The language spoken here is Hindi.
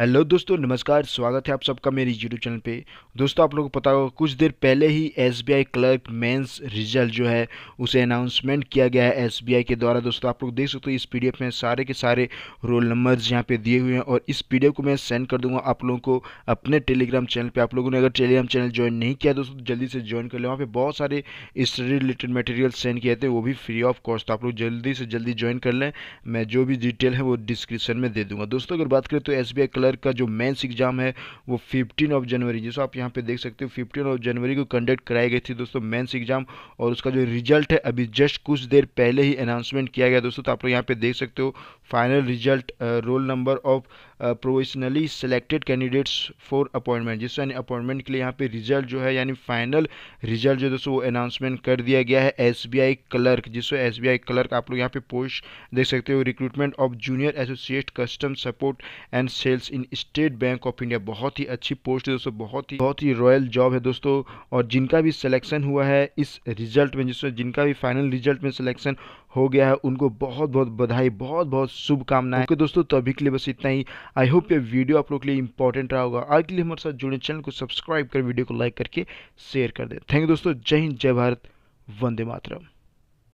हेलो दोस्तों नमस्कार स्वागत है आप सबका मेरे यूट्यूब चैनल पे दोस्तों आप लोगों को पता होगा कुछ देर पहले ही एसबीआई क्लर्क मेंस रिजल्ट जो है उसे अनाउंसमेंट किया गया है एसबीआई के द्वारा दोस्तों आप लोग देख सकते हो इस पीडीएफ में सारे के सारे रोल नंबर्स यहाँ पे दिए हुए हैं और इस पी को मैं सेंड कर दूंगा आप लोगों को अपने टेलीग्राम चैनल पर आप लोगों ने अगर टेलीग्राम चैनल ज्वाइन नहीं किया दोस्तों तो जल्दी से ज्वाइन कर लें वहाँ पर बहुत सारे स्टडी रिलेटेड मटेरियल सेंड किए थे वो भी फ्री ऑफ कॉस्ट आप लोग जल्दी से जल्दी ज्वाइन कर लें मैं जो भी डिटेल है वो डिस्क्रिप्शन में दे दूँगा दोस्तों अगर बात करें तो एस बी क्लर्क का जो मेंस एग्जाम है वो 15 ऑफ जनवरी जिसको आप यहाँ पे देख सकते हो 15 ऑफ जनवरी को कंडक्ट कराई गई थी दोस्तों मेंस एग्जाम और उसका जो रिजल्ट है अभी जस्ट कुछ देर पहले ही अनाउंसमेंट किया गया दोस्तों तो आप लोग यहाँ पे देख सकते हो final result roll number of provisionally selected candidates for appointment जिससे यानी अपॉइंटमेंट के लिए यहाँ पे रिजल्ट जो है यानी फाइनल रिजल्ट जो दोस्तों वो अनाउंसमेंट कर दिया गया है एस क्लर्क जिसको एस क्लर्क आप लोग यहाँ पे पोस्ट देख सकते हो recruitment of junior associate custom support and sales in State Bank of India बहुत ही अच्छी पोस्ट है दोस्तों बहुत ही बहुत ही रॉयल जॉब है दोस्तों और जिनका भी सिलेक्शन हुआ है इस रिजल्ट में जिसमें जिनका भी फाइनल रिजल्ट में सिलेक्शन हो गया है उनको बहुत बहुत बधाई बहुत बहुत शुभकामनाएं तो दोस्तों तो अभी के लिए बस इतना ही आई होप ये वीडियो आप लोग के लिए इंपॉर्टेंट रहा होगा आज के लिए हमारे साथ जुड़े चैनल को सब्सक्राइब कर वीडियो को लाइक करके शेयर कर दें थैंक यू दोस्तों जय हिंद जय भारत वंदे मातरम